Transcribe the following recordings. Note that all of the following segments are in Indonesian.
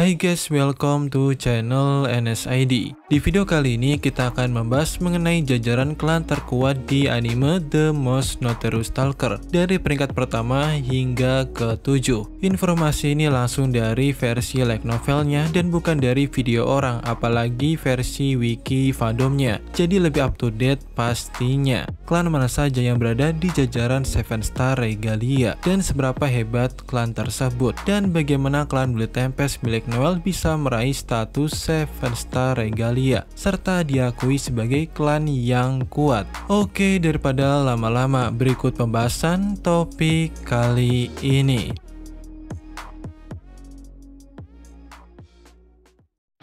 Hai guys, welcome to channel NSID. Di video kali ini kita akan membahas mengenai jajaran klan terkuat di anime The Most Notorious Stalker dari peringkat pertama hingga ke tujuh. Informasi ini langsung dari versi like novelnya dan bukan dari video orang, apalagi versi wiki fandomnya. Jadi lebih up to date pastinya. Klan mana saja yang berada di jajaran Seven Star Regalia dan seberapa hebat klan tersebut dan bagaimana klan Blue Tempest milik Noel bisa meraih status Seven Star Regalia, serta diakui sebagai klan yang kuat. Oke, daripada lama-lama, berikut pembahasan topik kali ini.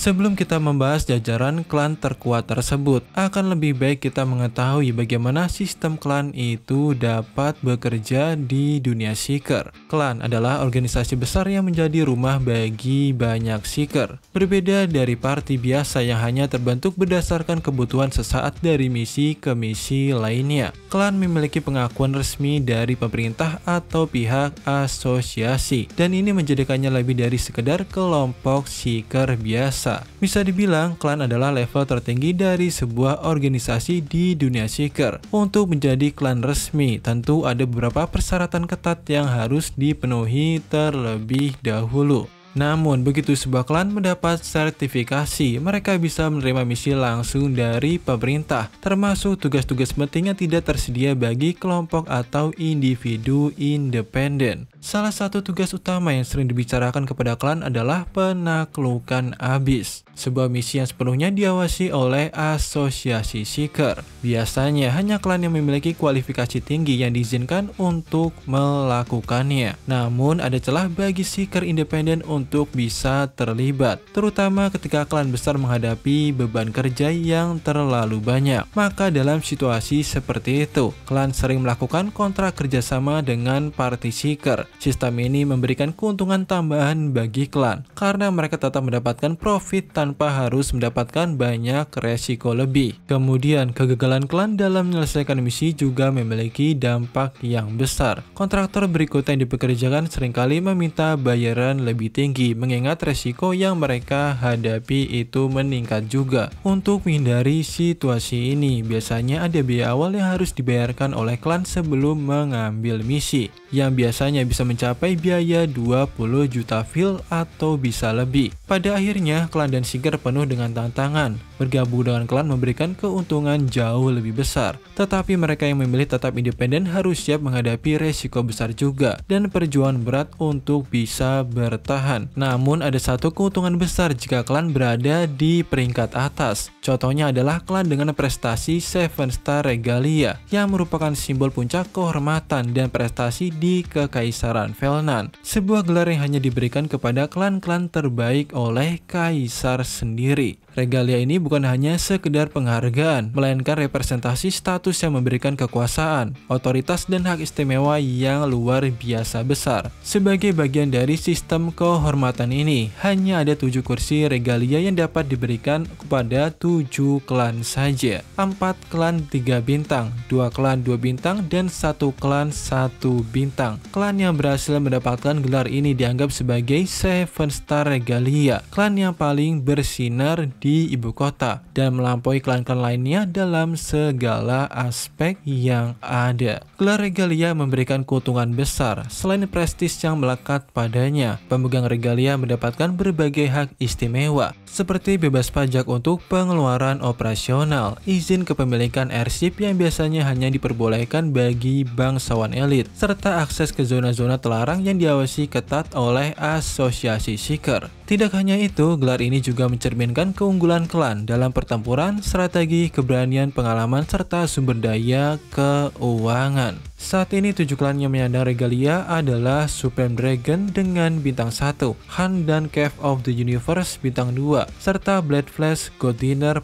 Sebelum kita membahas jajaran klan terkuat tersebut, akan lebih baik kita mengetahui bagaimana sistem klan itu dapat bekerja di dunia Seeker. Klan adalah organisasi besar yang menjadi rumah bagi banyak Seeker. Berbeda dari party biasa yang hanya terbentuk berdasarkan kebutuhan sesaat dari misi ke misi lainnya. Klan memiliki pengakuan resmi dari pemerintah atau pihak asosiasi, dan ini menjadikannya lebih dari sekedar kelompok Seeker biasa raksasa. Bisa dibilang, klan adalah level tertinggi dari sebuah organisasi di dunia Seeker. Untuk menjadi klan resmi, tentu ada beberapa persyaratan ketat yang harus dipenuhi terlebih dahulu. Namun, begitu sebuah klan mendapat sertifikasi, mereka bisa menerima misi langsung dari pemerintah, termasuk tugas-tugas penting yang tidak tersedia bagi kelompok atau individu independen. Salah satu tugas utama yang sering dibicarakan kepada klan adalah penaklukan abis, sebuah misi yang sepenuhnya diawasi oleh asosiasi Seeker. Biasanya hanya klan yang memiliki kualifikasi tinggi yang diizinkan untuk melakukannya. Namun ada celah bagi Seeker independen untuk bisa terlibat, terutama ketika klan besar menghadapi beban kerja yang terlalu banyak. Maka dalam situasi seperti itu, klan sering melakukan kontrak kerjasama dengan party Seeker Sistem ini memberikan keuntungan tambahan bagi klan karena mereka tetap mendapatkan profit tanpa harus mendapatkan banyak resiko lebih. Kemudian, kegagalan klan dalam menyelesaikan misi juga memiliki dampak yang besar. Kontraktor berikutnya yang dipekerjakan seringkali meminta bayaran lebih tinggi mengingat resiko yang mereka hadapi itu meningkat juga. Untuk menghindari situasi ini, biasanya ada biaya awal yang harus dibayarkan oleh klan sebelum mengambil misi yang biasanya bisa mencapai biaya 20 juta fil atau bisa lebih. Pada akhirnya, Klan dan Siger penuh dengan tantangan, bergabung dengan klan memberikan keuntungan jauh lebih besar. Tetapi mereka yang memilih tetap independen harus siap menghadapi resiko besar juga dan perjuangan berat untuk bisa bertahan. Namun ada satu keuntungan besar jika klan berada di peringkat atas. Contohnya adalah klan dengan prestasi Seven Star Regalia yang merupakan simbol puncak kehormatan dan prestasi di Kekaisaran Velnan. Sebuah gelar yang hanya diberikan kepada klan-klan terbaik oleh kaisar sendiri. Regalia ini bukan hanya sekedar penghargaan, melainkan representasi status yang memberikan kekuasaan, otoritas dan hak istimewa yang luar biasa besar. Sebagai bagian dari sistem kehormatan ini, hanya ada tujuh kursi regalia yang dapat diberikan kepada tujuh klan saja. Empat klan tiga bintang, dua klan dua bintang, dan satu klan satu bintang. Klan yang berhasil mendapatkan gelar ini dianggap sebagai Seven Star Regalia, klan yang paling bersinar di ibu kota dan melampaui klan-klan lainnya dalam segala aspek yang ada. Gelar regalia memberikan keuntungan besar selain prestis yang melekat padanya. Pemegang regalia mendapatkan berbagai hak istimewa seperti bebas pajak untuk pengeluaran operasional, izin kepemilikan airship yang biasanya hanya diperbolehkan bagi bangsawan elit, serta akses ke zona-zona terlarang yang diawasi ketat oleh asosiasi Seeker. Tidak hanya itu, gelar ini juga mencerminkan keunggulan klan dalam pertempuran, strategi, keberanian, pengalaman, serta sumber daya keuangan. Saat ini tujuh klan yang menyandang regalia adalah Supreme Dragon dengan bintang 1, Han dan Cave of the Universe bintang 2, serta Blade Flash, God Dinner,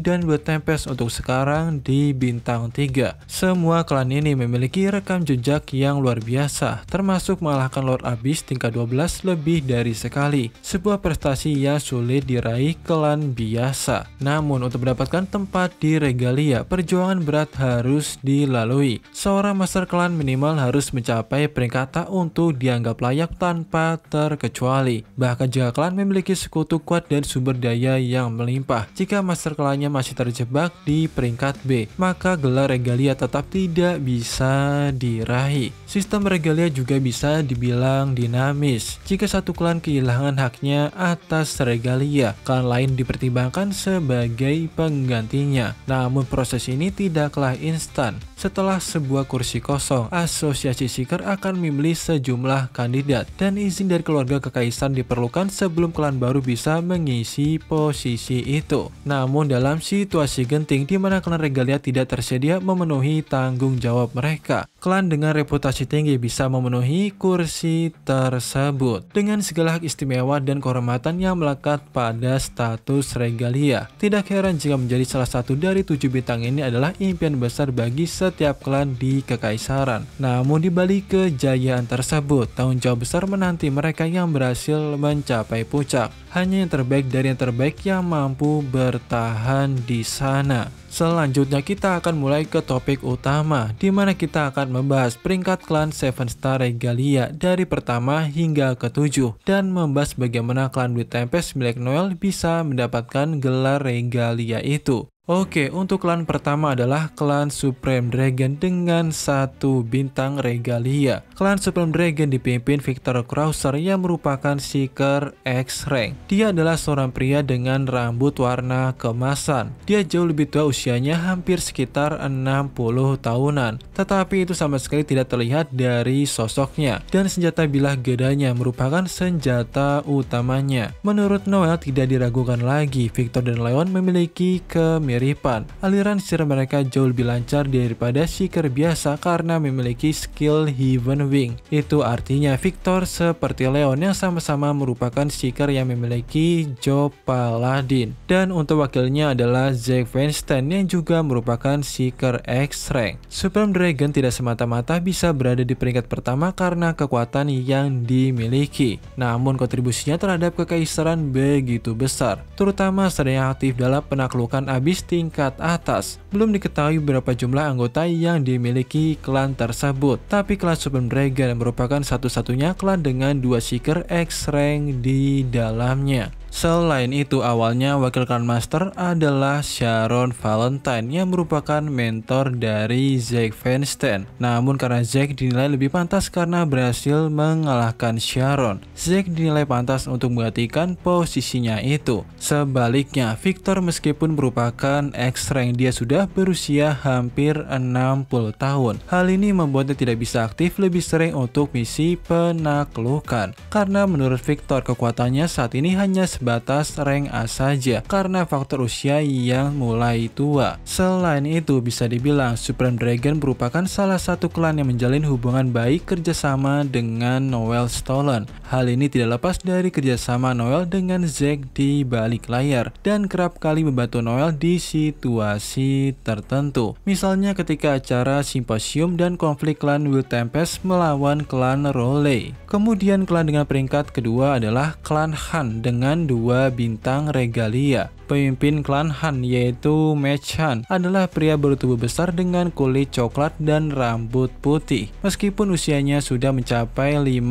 dan Blood Tempest untuk sekarang di bintang 3. Semua klan ini memiliki rekam jejak yang luar biasa, termasuk mengalahkan Lord Abyss tingkat 12 lebih dari sekali sebuah prestasi yang sulit diraih klan biasa. Namun untuk mendapatkan tempat di regalia, perjuangan berat harus dilalui. Seorang master klan minimal harus mencapai peringkat tak untuk dianggap layak tanpa terkecuali. Bahkan jika klan memiliki sekutu kuat dan sumber daya yang melimpah, jika master klannya masih terjebak di peringkat B, maka gelar regalia tetap tidak bisa diraih. Sistem regalia juga bisa dibilang dinamis. Jika satu klan kehilangan hak atas regalia, klan lain dipertimbangkan sebagai penggantinya. Namun proses ini tidaklah instan. Setelah sebuah kursi kosong, asosiasi Seeker akan memilih sejumlah kandidat dan izin dari keluarga kekaisaran diperlukan sebelum klan baru bisa mengisi posisi itu. Namun dalam situasi genting di mana klan regalia tidak tersedia memenuhi tanggung jawab mereka, klan dengan reputasi tinggi bisa memenuhi kursi tersebut. Dengan segala hak istimewa dan kehormatannya melekat pada status regalia. Tidak heran jika menjadi salah satu dari tujuh bintang ini adalah impian besar bagi setiap klan di kekaisaran. Namun dibalik kejayaan tersebut, tahun jawab besar menanti mereka yang berhasil mencapai puncak. Hanya yang terbaik dari yang terbaik yang mampu bertahan di sana. Selanjutnya kita akan mulai ke topik utama di mana kita akan membahas peringkat klan Seven star regalia dari pertama hingga ketujuh dan membahas bagaimana klan Blue Tempest milik Noel bisa mendapatkan gelar regalia itu. Oke, untuk klan pertama adalah klan Supreme Dragon dengan satu bintang regalia. Klan Supreme Dragon dipimpin Victor Krauser yang merupakan Seeker X-Rank. Dia adalah seorang pria dengan rambut warna kemasan. Dia jauh lebih tua usianya hampir sekitar 60 tahunan. Tetapi itu sama sekali tidak terlihat dari sosoknya. Dan senjata bilah gedanya merupakan senjata utamanya. Menurut Noel tidak diragukan lagi, Victor dan Leon memiliki kemiripan kemiripan. Aliran sihir mereka jauh lebih lancar daripada Seeker biasa karena memiliki skill Heaven Wing. Itu artinya Victor seperti Leon yang sama-sama merupakan Seeker yang memiliki Joe Paladin. Dan untuk wakilnya adalah Zack Weinstein yang juga merupakan Seeker X-Rank. Supreme Dragon tidak semata-mata bisa berada di peringkat pertama karena kekuatan yang dimiliki. Namun kontribusinya terhadap kekaisaran begitu besar, terutama sering aktif dalam penaklukan abis tingkat atas. Belum diketahui berapa jumlah anggota yang dimiliki klan tersebut, tapi klan Supreme Dragon merupakan satu-satunya klan dengan dua seeker X-rank di dalamnya. Selain itu, awalnya wakil Grand Master adalah Sharon Valentine yang merupakan mentor dari Zack Feinstein. Namun karena Zack dinilai lebih pantas karena berhasil mengalahkan Sharon, Zack dinilai pantas untuk menggantikan posisinya itu. Sebaliknya, Victor meskipun merupakan X-Rank, dia sudah berusia hampir 60 tahun. Hal ini membuatnya tidak bisa aktif lebih sering untuk misi penaklukan. Karena menurut Victor, kekuatannya saat ini hanya batas rank A saja karena faktor usia yang mulai tua. Selain itu, bisa dibilang Supreme Dragon merupakan salah satu klan yang menjalin hubungan baik kerjasama dengan Noel Stolen. Hal ini tidak lepas dari kerjasama Noel dengan Zack di balik layar dan kerap kali membantu Noel di situasi tertentu. Misalnya ketika acara simposium dan konflik klan Will Tempest melawan klan Rowley. Kemudian klan dengan peringkat kedua adalah klan Han dengan dua bintang regalia pemimpin klan Han yaitu Mech Han adalah pria bertubuh besar dengan kulit coklat dan rambut putih. Meskipun usianya sudah mencapai 50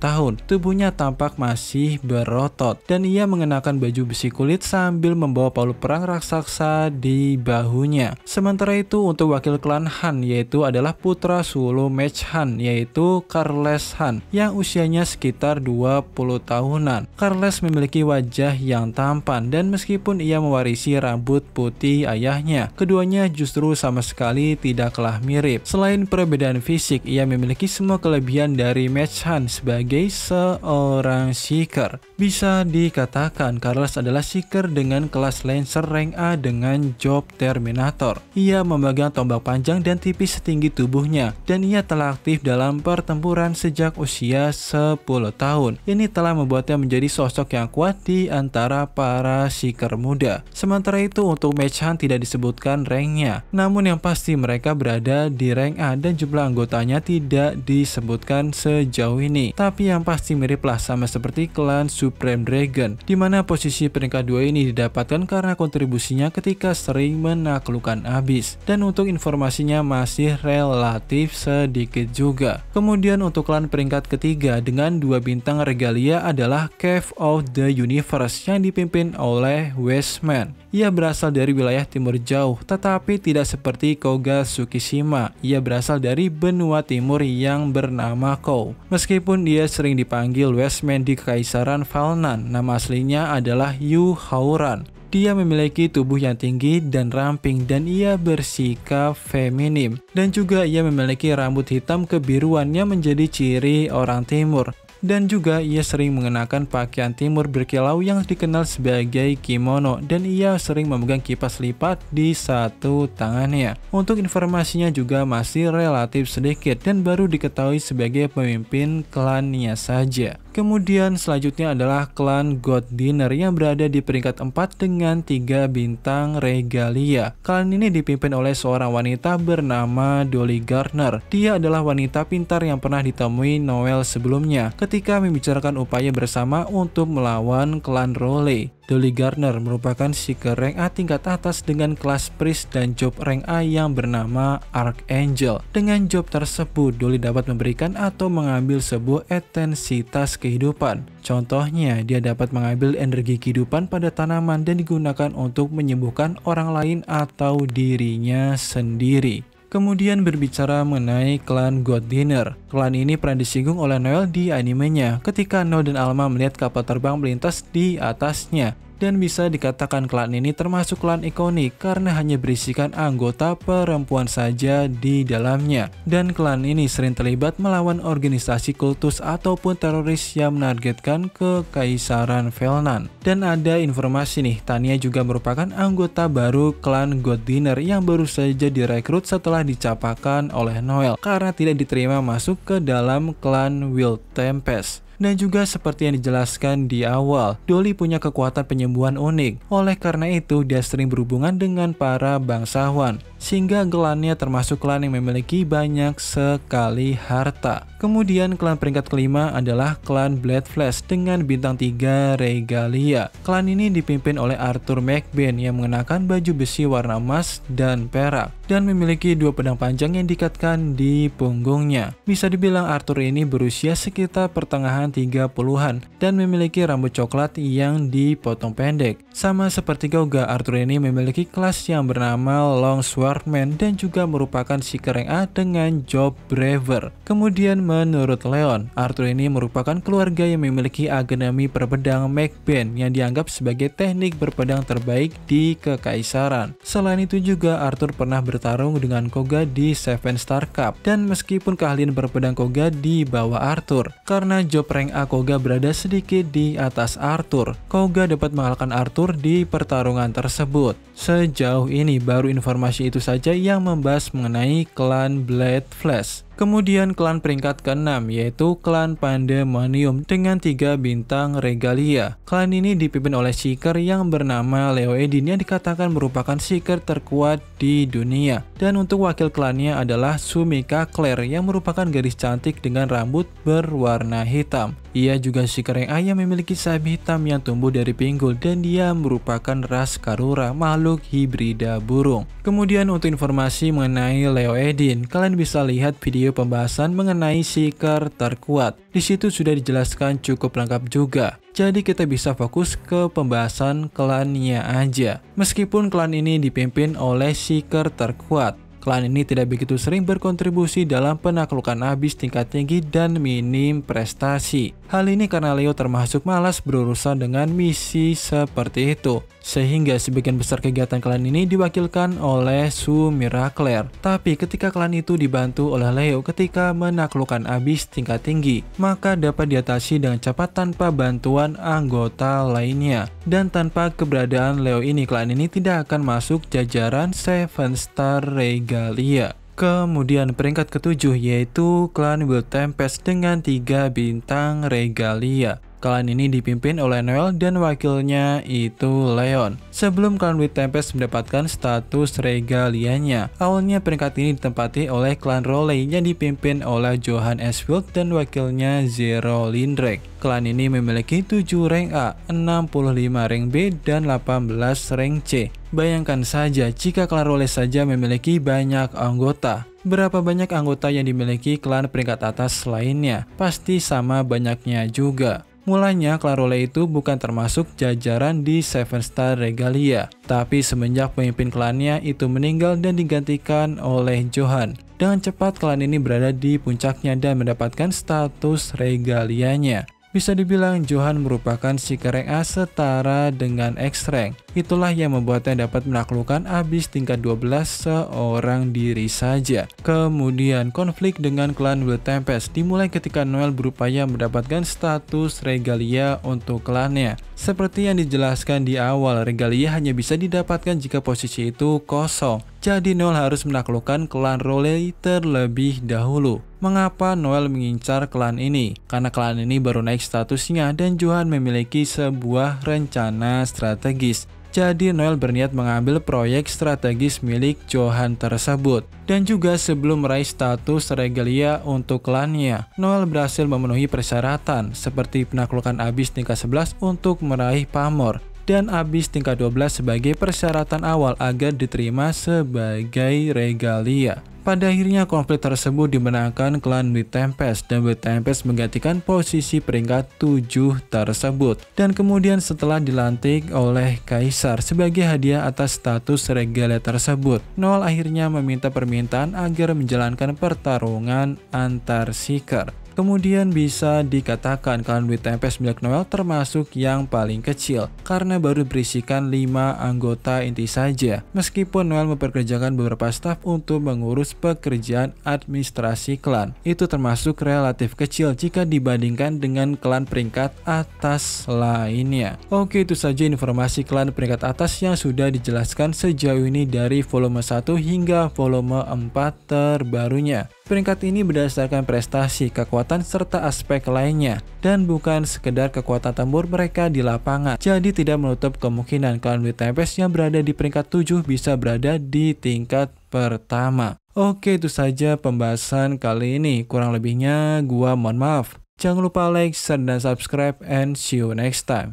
tahun, tubuhnya tampak masih berotot dan ia mengenakan baju besi kulit sambil membawa palu perang raksasa di bahunya. Sementara itu untuk wakil klan Han yaitu adalah putra sulung Mech Han yaitu Carles Han yang usianya sekitar 20 tahunan. Carles memiliki wajah yang tampan dan meskipun namun ia mewarisi rambut putih ayahnya. Keduanya justru sama sekali tidaklah mirip. Selain perbedaan fisik, ia memiliki semua kelebihan dari Match Han sebagai seorang Seeker. Bisa dikatakan Carlos adalah Seeker dengan kelas Lancer rank A dengan job Terminator. Ia memegang tombak panjang dan tipis setinggi tubuhnya, dan ia telah aktif dalam pertempuran sejak usia 10 tahun. Ini telah membuatnya menjadi sosok yang kuat di antara para Seeker muda. Sementara itu untuk Mechan tidak disebutkan ranknya, namun yang pasti mereka berada di rank A dan jumlah anggotanya tidak disebutkan sejauh ini. Tapi yang pasti miriplah sama seperti klan Supreme Dragon, di mana posisi peringkat dua ini didapatkan karena kontribusinya ketika sering menaklukkan abis. Dan untuk informasinya masih relatif sedikit juga. Kemudian untuk klan peringkat ketiga dengan dua bintang regalia adalah Cave of the Universe yang dipimpin oleh W Westman. Ia berasal dari wilayah timur jauh, tetapi tidak seperti Koga Tsukishima. Ia berasal dari benua timur yang bernama Kou. Meskipun dia sering dipanggil Westman di Kekaisaran Falnan, nama aslinya adalah Yu Hauran. Dia memiliki tubuh yang tinggi dan ramping dan ia bersikap feminim. Dan juga ia memiliki rambut hitam kebiruan yang menjadi ciri orang timur dan juga ia sering mengenakan pakaian timur berkilau yang dikenal sebagai kimono dan ia sering memegang kipas lipat di satu tangannya. Untuk informasinya juga masih relatif sedikit dan baru diketahui sebagai pemimpin klannya saja. Kemudian selanjutnya adalah klan God Dinner yang berada di peringkat 4 dengan 3 bintang regalia. Klan ini dipimpin oleh seorang wanita bernama Dolly Gardner. Dia adalah wanita pintar yang pernah ditemui Noel sebelumnya ketika membicarakan upaya bersama untuk melawan klan Rowley. Dolly Garner merupakan seeker rank A tingkat atas dengan kelas priest dan job rank A yang bernama Archangel. Dengan job tersebut, Dolly dapat memberikan atau mengambil sebuah etensitas kehidupan. Contohnya, dia dapat mengambil energi kehidupan pada tanaman dan digunakan untuk menyembuhkan orang lain atau dirinya sendiri. Kemudian berbicara mengenai klan God Dinner. Klan ini pernah disinggung oleh Noel di animenya ketika Noel dan Alma melihat kapal terbang melintas di atasnya dan bisa dikatakan klan ini termasuk klan ikonik karena hanya berisikan anggota perempuan saja di dalamnya. Dan klan ini sering terlibat melawan organisasi kultus ataupun teroris yang menargetkan kekaisaran Velnan. Dan ada informasi nih, Tania juga merupakan anggota baru klan God Dinner yang baru saja direkrut setelah dicapakan oleh Noel karena tidak diterima masuk ke dalam klan Wild Tempest. Dan juga seperti yang dijelaskan di awal, Dolly punya kekuatan penyembuhan unik. Oleh karena itu, dia sering berhubungan dengan para bangsawan. Sehingga gelarnya termasuk klan yang memiliki banyak sekali harta. Kemudian klan peringkat kelima adalah klan Blade Flash dengan bintang 3 Regalia. Klan ini dipimpin oleh Arthur McBain yang mengenakan baju besi warna emas dan perak dan memiliki dua pedang panjang yang dikatkan di punggungnya. Bisa dibilang Arthur ini berusia sekitar pertengahan 30-an dan memiliki rambut coklat yang dipotong pendek. Sama seperti Gauga, Arthur ini memiliki kelas yang bernama Long Longswordman dan juga merupakan si kereng A dengan Job Braver. Kemudian menurut Leon, Arthur ini merupakan keluarga yang memiliki agenami perpedang Macbeth yang dianggap sebagai teknik berpedang terbaik di kekaisaran. Selain itu juga Arthur pernah ber bertarung dengan Koga di Seven Star Cup. Dan meskipun keahlian berpedang Koga di bawah Arthur, karena job rank A Koga berada sedikit di atas Arthur, Koga dapat mengalahkan Arthur di pertarungan tersebut. Sejauh ini baru informasi itu saja yang membahas mengenai klan Blade Flash. Kemudian klan peringkat ke-6 yaitu klan Pandemonium dengan 3 bintang regalia. Klan ini dipimpin oleh Seeker yang bernama Leo Edin yang dikatakan merupakan Seeker terkuat di dunia. Dan untuk wakil klannya adalah Sumika Claire yang merupakan gadis cantik dengan rambut berwarna hitam. Ia juga Seeker yang ayah memiliki sabi hitam yang tumbuh dari pinggul dan dia merupakan ras Karura makhluk hibrida burung. Kemudian untuk informasi mengenai Leo Edin, kalian bisa lihat video video pembahasan mengenai seeker terkuat. Di situ sudah dijelaskan cukup lengkap juga. Jadi kita bisa fokus ke pembahasan klannya aja. Meskipun klan ini dipimpin oleh seeker terkuat, Klan ini tidak begitu sering berkontribusi dalam penaklukan abis tingkat tinggi dan minim prestasi. Hal ini karena Leo termasuk malas berurusan dengan misi seperti itu. Sehingga sebagian besar kegiatan klan ini diwakilkan oleh Su Miracler. Tapi ketika klan itu dibantu oleh Leo ketika menaklukkan abis tingkat tinggi, maka dapat diatasi dengan cepat tanpa bantuan anggota lainnya. Dan tanpa keberadaan Leo ini, klan ini tidak akan masuk jajaran Seven Star Regal. Lia. Ya. Kemudian peringkat ketujuh yaitu klan Will Tempest dengan 3 bintang Regalia. Klan ini dipimpin oleh Noel dan wakilnya itu Leon. Sebelum klan Wit Tempest mendapatkan status regalianya, awalnya peringkat ini ditempati oleh klan Roley yang dipimpin oleh Johan Esfield dan wakilnya Zero Lindrek. Klan ini memiliki 7 rank A, 65 rank B, dan 18 rank C. Bayangkan saja jika klan Rowley saja memiliki banyak anggota. Berapa banyak anggota yang dimiliki klan peringkat atas lainnya? Pasti sama banyaknya juga. Mulanya Clarole itu bukan termasuk jajaran di Seven Star Regalia, tapi semenjak pemimpin klannya itu meninggal dan digantikan oleh Johan. Dengan cepat klan ini berada di puncaknya dan mendapatkan status regalianya. Bisa dibilang Johan merupakan si kereng A setara dengan X-Rank. Itulah yang membuatnya dapat menaklukkan abis tingkat 12 seorang diri saja. Kemudian konflik dengan klan Wild Tempest dimulai ketika Noel berupaya mendapatkan status regalia untuk klannya. Seperti yang dijelaskan di awal, regalia hanya bisa didapatkan jika posisi itu kosong. Jadi Noel harus menaklukkan klan Rowley terlebih dahulu mengapa Noel mengincar klan ini. Karena klan ini baru naik statusnya dan Johan memiliki sebuah rencana strategis. Jadi Noel berniat mengambil proyek strategis milik Johan tersebut. Dan juga sebelum meraih status regalia untuk klannya, Noel berhasil memenuhi persyaratan seperti penaklukan abis tingkat 11 untuk meraih pamor dan abis tingkat 12 sebagai persyaratan awal agar diterima sebagai regalia. Pada akhirnya konflik tersebut dimenangkan klan Wit Tempest dan Wit Tempest menggantikan posisi peringkat 7 tersebut. Dan kemudian setelah dilantik oleh Kaisar sebagai hadiah atas status regalia tersebut, Noel akhirnya meminta permintaan agar menjalankan pertarungan antar Seeker. Kemudian bisa dikatakan duit Tempest milik Noel termasuk yang paling kecil karena baru berisikan 5 anggota inti saja. Meskipun Noel memperkerjakan beberapa staf untuk mengurus pekerjaan administrasi klan. Itu termasuk relatif kecil jika dibandingkan dengan klan peringkat atas lainnya. Oke itu saja informasi klan peringkat atas yang sudah dijelaskan sejauh ini dari volume 1 hingga volume 4 terbarunya. Peringkat ini berdasarkan prestasi, kekuatan, serta aspek lainnya, dan bukan sekedar kekuatan tempur mereka di lapangan. Jadi tidak menutup kemungkinan klan Wild Tempest yang berada di peringkat 7 bisa berada di tingkat pertama. Oke itu saja pembahasan kali ini, kurang lebihnya gua mohon maaf. Jangan lupa like, share, dan subscribe, and see you next time.